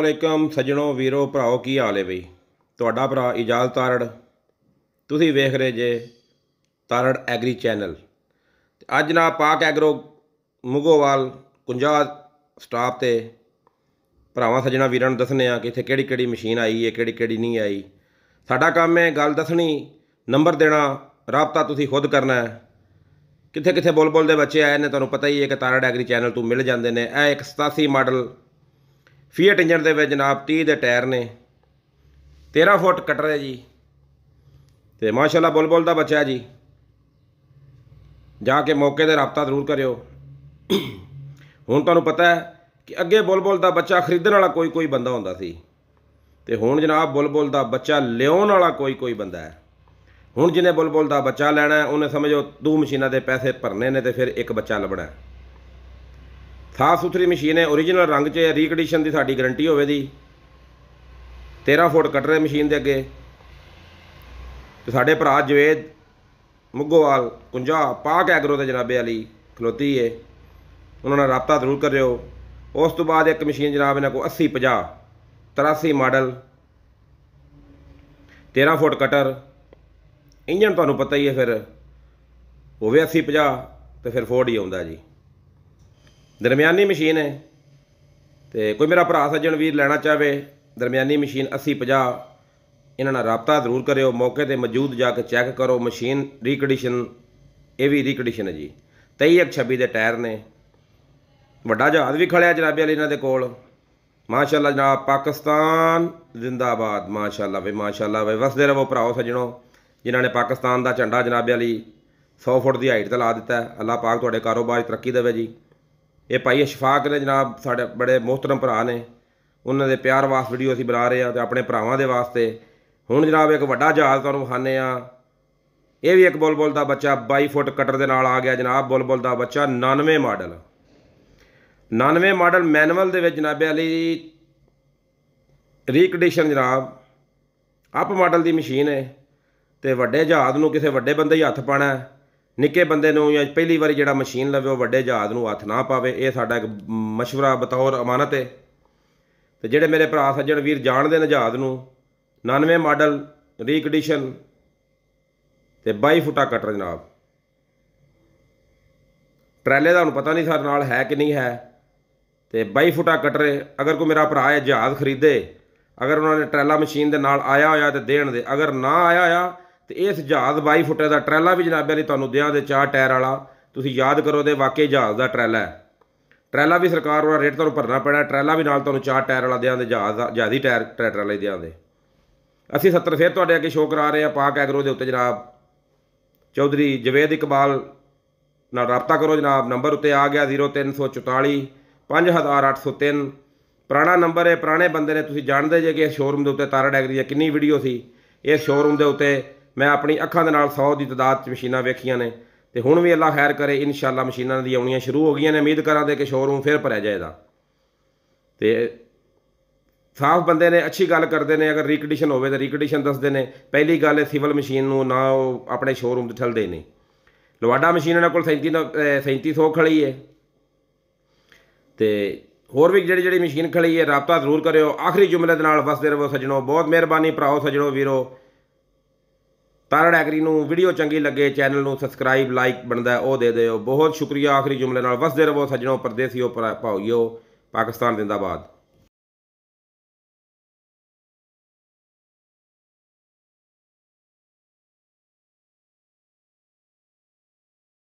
ਅਲੈਕਮ ਸਜਣੋ ਵੀਰੋ ਭਰਾਓ ਕੀ ਹਾਲ ਹੈ ਬਈ ਤੁਹਾਡਾ ਭਰਾ ਇਜਾਲ ਤਾਰੜ ਤੁਸੀਂ ਵੇਖ ਰਹੇ ਜੇ ਤਾਰੜ ਐਗਰੀ ਚੈਨਲ ਅੱਜ ਨਾ ਪਾਕ ਐਗਰੋ ਮੁਗੋਵਾਲ ਕੁੰਜਾ ਸਟਾਫ ਤੇ ਭਰਾਵਾਂ ਸਜਣਾ ਵੀਰਾਂ ਨੂੰ ਦੱਸਨੇ ਆ ਕਿ ਇੱਥੇ ਕਿਹੜੀ ਕਿਹੜੀ ਮਸ਼ੀਨ ਆਈ ਹੈ ਕਿਹੜੀ ਕਿਹੜੀ ਨਹੀਂ ਆਈ ਸਾਡਾ ਕੰਮ ਹੈ ਗੱਲ ਦੱਸਣੀ ਨੰਬਰ ਦੇਣਾ ਰਾਬਤਾ ਤੁਸੀਂ ਖੁਦ ਕਰਨਾ ਹੈ ਕਿੱਥੇ ਕਿੱਥੇ ਬੁਲਬੁਲ ਦੇ ਬੱਚੇ ਆਏ ਨੇ ਤੁਹਾਨੂੰ ਪਤਾ ਹੀ ਹੈ ਕਿ ਤਾਰਾ ਡੈਗਰੀ ਚੈਨਲ ਤੋਂ ਮਿਲ ਜਾਂਦੇ ਨੇ ਇਹ ਇੱਕ 87 ਮਾਡਲ ਫੀਟ ਇੰਜਨ ਦੇ ਵਿੱਚ ਜਨਾਬ 30 ਦੇ ਟਾਇਰ ਨੇ 13 ਫੁੱਟ ਕਟਰ ਹੈ ਜੀ ਤੇ ਮਾਸ਼ਾਅੱਲਾ ਬੁਲਬੁਲ ਦਾ ਬੱਚਾ ਜੀ ਜਾ ਕੇ ਮੌਕੇ ਤੇ ਰابطਾ ਜ਼ਰੂਰ ਕਰਿਓ ਹੁਣ ਤੁਹਾਨੂੰ ਪਤਾ ਹੈ ਕਿ ਅੱਗੇ ਬੁਲਬੁਲ ਦਾ ਬੱਚਾ ਖਰੀਦਣ ਵਾਲਾ ਕੋਈ ਕੋਈ ਬੰਦਾ ਹੁੰਦਾ ਸੀ ਤੇ ਹੁਣ ਜਨਾਬ ਬੁਲਬੁਲ ਦਾ ਬੱਚਾ ਲਿਓਨ ਵਾਲਾ ਕੋਈ ਕੋਈ ਬੰਦਾ ਹੈ ਹੁਣ ਜਿਹਨੇ ਬੁਲਬੁਲ ਦਾ ਬੱਚਾ ਲੈਣਾ ਉਹਨੇ ਸਮਝੋ ਦੋ ਮਸ਼ੀਨਾਂ ਦੇ ਪੈਸੇ ਭਰਨੇ ਨੇ ਤੇ ਫਿਰ ਇੱਕ ਬੱਚਾ ਲੱਭਣਾ ਸਾਫ ਸੁਥਰੀ ਮਸ਼ੀਨ ਹੈ origignal ਰੰਗ 'ਚ ਹੈ ਰੀਕੰਡੀਸ਼ਨ ਦੀ ਸਾਡੀ ਗਾਰੰਟੀ ਹੋਵੇ ਦੀ 13 ਫੁੱਟ ਕਟਰੇ ਮਸ਼ੀਨ ਦੇ ਅੱਗੇ ਤੇ ਸਾਡੇ ਭਰਾ ਜਵੇਦ ਮੁੱਗੋਵਾਲ ਕੁੰਜਾ ਪਾਕ ਐਗਰੋ ਦੇ ਜਨਾਬੇ ਵਾਲੀ ਖਲੋਤੀ ਹੈ ਉਹਨਾਂ ਨਾਲ ਰابطਾ ਜ਼ਰੂਰ ਕਰਿਓ ਉਸ ਤੋਂ ਬਾਅਦ ਇੱਕ ਮਸ਼ੀਨ ਜਨਾਬ ਇਹਨਾਂ ਕੋ 80 50 83 ਮਾਡਲ 13 ਫੁੱਟ ਕਟਰ ਇੰਜਨ ਤੁਹਾਨੂੰ ਪਤਾ ਹੀ ਹੈ ਫਿਰ ਹੋਵੇ 80 50 ਤੇ ਫਿਰ ਫੋਰਡ ਹੀ ਆਉਂਦਾ ਜੀ ਦਰਮਿਆਨੀ ਮਸ਼ੀਨ ਹੈ ਤੇ ਕੋਈ ਮੇਰਾ ਭਰਾ ਸੱਜਣ ਵੀਰ ਲੈਣਾ ਚਾਹਵੇ ਦਰਮਿਆਨੀ ਮਸ਼ੀਨ 80 50 ਇਹਨਾਂ ਨਾਲ ਰਾਬਤਾ ਜ਼ਰੂਰ ਕਰਿਓ ਮੌਕੇ ਤੇ ਮੌਜੂਦ ਜਾ ਕੇ ਚੈੱਕ ਕਰੋ ਮਸ਼ੀਨ ਰੀਕੰਡੀਸ਼ਨ ਇਹ ਵੀ ਰੀਕੰਡੀਸ਼ਨ ਹੈ ਜੀ 23 26 ਦੇ ਟਾਇਰ ਨੇ ਵੱਡਾ ਜਹਾਜ਼ ਵੀ ਖੜਿਆ ਜਨਾਬੇ ਵਾਲੇ ਇਹਨਾਂ ਦੇ ਕੋਲ ਮਾਸ਼ਾਅੱਲਾ ਜਨਾਬ ਪਾਕਿਸਤਾਨ ਜ਼ਿੰਦਾਬਾਦ ਮਾਸ਼ਾਅੱਲਾ ਵੇ ਮਾਸ਼ਾਅੱਲਾ ਵੇ ਵਸਦੇ ਰਹੋ ਭਰਾਓ ਸੱਜਣੋ ਜਿਨ੍ਹਾਂ ਨੇ ਪਾਕਿਸਤਾਨ ਦਾ ਝੰਡਾ ਜਨਾਬੇ ਲਈ 100 ਫੁੱਟ ਦੀ ਹਾਈਟ ਤੇ ਲਾ ਦਿੱਤਾ ਅੱਲਾਹ ਪਾਕ ਤੁਹਾਡੇ ਕਾਰੋਬਾਰ ਤਰੱਕੀ ਦੇਵੇ ਜੀ ਇਹ ਭਾਈ ਅਸ਼ਫਾਕ ਨੇ ਜਨਾਬ ਸਾਡੇ ਬੜੇ ਮੋਹਤਰਮ ਭਰਾ ਨੇ ਉਹਨਾਂ ਦੇ ਪਿਆਰ ਵਾਸਤੇ ਵੀਡੀਓ ਅਸੀਂ ਬਣਾ ਰਹੇ ਆ ਤੇ ਆਪਣੇ ਭਰਾਵਾਂ ਦੇ ਵਾਸਤੇ ਹੁਣ ਜਨਾਬ ਇੱਕ ਵੱਡਾ ਜਹਾਜ਼ ਤੁਹਾਨੂੰ ਖਾਨੇ ਆ ਇਹ ਵੀ ਇੱਕ ਬੁਲਬੁਲ ਦਾ ਬੱਚਾ 22 ਫੁੱਟ ਕਟਰ ਦੇ ਨਾਲ ਆ ਗਿਆ ਜਨਾਬ ਬੁਲਬੁਲ ਦਾ ਬੱਚਾ 99 ਮਾਡਲ 99 ਮਾਡਲ ਮੈਨੂਅਲ ਦੇ ਵਿੱਚ ਜਨਾਬੇ ਅਲੀ ਰੀਕੰਡੀਸ਼ਨ ਜਨਾਬ ਅਪ ਮਾਡਲ ਦੀ ਮਸ਼ੀਨ ਹੈ ਤੇ ਵੱਡੇ ਜਹਾਜ਼ ਨੂੰ ਕਿਸੇ ਵੱਡੇ ਬੰਦੇ ਹੀ ਹੱਥ ਪਾਣਾ ਨਿੱਕੇ ਬੰਦੇ ਨੂੰ ਜਾਂ ਪਹਿਲੀ ਵਾਰੀ ਜਿਹੜਾ ਮਸ਼ੀਨ ਲਵੇ ਉਹ ਵੱਡੇ ਜਹਾਜ਼ ਨੂੰ ਹੱਥ ਨਾ ਪਾਵੇ ਇਹ ਸਾਡਾ ਇੱਕ مشورہ ਬਤੌਰ ਅਮਾਨਤ ਹੈ ਤੇ ਜਿਹੜੇ ਮੇਰੇ ਭਰਾ ਸੱਜਣ ਵੀਰ ਜਾਣਦੇ ਨੇ ਜਹਾਜ਼ ਨੂੰ 99 ਮਾਡਲ ਰੀਕੰਡੀਸ਼ਨ ਤੇ 22 ਫੁੱਟਾ ਕਟਰ ਜਨਾਬ ਟਰੈਲੇ ਦਾ ਹੁਣ ਪਤਾ ਨਹੀਂ ਸਰ ਨਾਲ ਹੈ ਕਿ ਨਹੀਂ ਹੈ ਤੇ 22 ਫੁੱਟਾ ਕਟਰ ਅਗਰ ਕੋਈ ਮੇਰਾ ਭਰਾ ਹੈ ਜਹਾਜ਼ ਖਰੀਦੇ ਅਗਰ ਉਹਨਾਂ ਨੇ ਟਰੈਲਾ ਮਸ਼ੀਨ ਦੇ ਨਾਲ ਆਇਆ ਹੋਇਆ ਤੇ ਦੇਣ ਦੇ ਅਗਰ ਨਾ ਆਇਆ ਆ ਤੇ ਇਹ ਜਹਾਜ਼ 22 ਫੁੱਟ ਦਾ ਟਰੈਲਾ ਵੀ ਜਨਾਬੇ ਲਈ ਤੁਹਾਨੂੰ ਦਿਆਂ ਦੇ ਚਾਰ ਟਾਇਰ ਵਾਲਾ ਤੁਸੀਂ ਯਾਦ ਕਰੋ ਦੇ ਵਾਕਈ ਜਹਾਜ਼ ਦਾ ਟਰੈਲਾ ਹੈ ਟਰੈਲਾ ਵੀ ਸਰਕਾਰ ਵਾਲਾ ਰੇਟ ਤੁਹਾਨੂੰ ਭਰਨਾ ਪੈਣਾ ਟਰੈਲਾ ਵੀ ਨਾਲ ਤੁਹਾਨੂੰ ਚਾਰ ਟਾਇਰ ਵਾਲਾ ਦਿਆਂ ਦੇ ਜਹਾਜ਼ ਦਾ ਜਿਆਦੀ ਟਾਇਰ ਟਰੈਕਟਰ ਵਾਲੇ ਦਿਆਂ ਦੇ ਅਸੀਂ 70 ਫੇਰ ਤੁਹਾਡੇ ਅੱਗੇ ਸ਼ੋਅ ਕਰਾ ਰਹੇ ਆ ਪਾਕ ਐਗਰੋ ਦੇ ਉੱਤੇ ਜਨਾਬ ਚੌਧਰੀ ਜਵੇਦ ਇਕਬਾਲ ਨਾਲ ਰابطਾ ਕਰੋ ਜਨਾਬ ਨੰਬਰ ਉੱਤੇ ਆ ਗਿਆ 0344 5803 ਪੁਰਾਣਾ ਨੰਬਰ ਹੈ ਪੁਰਾਣੇ ਬੰਦੇ ਨੇ ਤੁਸੀਂ ਜਾਣਦੇ ਜੇ ਕਿ ਸ਼ੋਰੂਮ ਦੇ ਉੱਤੇ ਤਾਰਾ ਡੈਗਰੀ ਦੀ ਕਿੰਨੀ ਵੀਡੀਓ ਸੀ ਇਹ ਸ਼ੋਰੂਮ ਦੇ ਉੱਤੇ ਮੈਂ ਆਪਣੀ ਅੱਖਾਂ ਦੇ ਨਾਲ 100 ਦੀ ਤਦਾਦ 'ਚ ਮਸ਼ੀਨਾਂ ਵੇਖੀਆਂ ਨੇ ਤੇ ਹੁਣ ਵੀ ਅੱਲਾ ਖੈਰ ਕਰੇ ਇਨਸ਼ਾਅੱਲਾ ਮਸ਼ੀਨਾਂ ਦੀ ਆਉਣੀਆਂ ਸ਼ੁਰੂ ਹੋ ਗਈਆਂ ਨੇ ਉਮੀਦ ਕਰਾਂਦੇ ਕਿ ਸ਼ੋਰੂਮ ਫਿਰ ਭਰਿਆ ਜਾਏਗਾ ਤੇ ਸਾਫ ਬੰਦੇ ਨੇ ਅੱਛੀ ਗੱਲ ਕਰਦੇ ਨੇ ਅਗਰ ਰੀਕੰਡੀਸ਼ਨ ਹੋਵੇ ਤਾਂ ਰੀਕੰਡੀਸ਼ਨ ਦੱਸਦੇ ਨੇ ਪਹਿਲੀ ਗੱਲ ਹੈ ਸਿਵਲ ਮਸ਼ੀਨ ਨੂੰ ਨਾ ਉਹ ਆਪਣੇ ਸ਼ੋਰੂਮ ਤੇ ਠਲਦੇ ਨੇ ਲਵਾਡਾ ਮਸ਼ੀਨ ਇਹਨਾਂ ਕੋਲ 37 3700 ਖੜੀ ਹੈ ਤੇ ਹੋਰ ਵੀ ਜਿਹੜੀ ਜਿਹੜੀ ਮਸ਼ੀਨ ਖੜੀ ਹੈ ਰਾਬਤਾ ਜ਼ਰੂਰ ਕਰਿਓ ਆਖਰੀ ਜੁਮਲੇ ਦੇ ਨਾਲ ਵਸਦੇ ਰਹੋ ਸਜਣੋ ਬਹੁਤ ਮਿਹਰਬਾਨੀ ਭਰਾਓ ਸਜਣੋ ਵੀਰੋ ਤਾਰੜ ਐਗਰੀ ਨੂੰ ਵੀਡੀਓ ਚੰਗੀ ਲੱਗੇ ਚੈਨਲ ਨੂੰ ਸਬਸਕ੍ਰਾਈਬ ਲਾਈਕ ਬਣਦਾ ਉਹ ਦੇ ਦਿਓ ਬਹੁਤ ਸ਼ੁਕਰੀਆ ਆਖਰੀ ਜੁਮਲੇ ਨਾਲ ਵਸਦੇ ਰਹੋ ਸੱਜਣੋ ਪਰਦੇਸੀਓ ਭਾਈਓ ਪਾਕਿਸਤਾਨ ਜ਼ਿੰਦਾਬਾਦ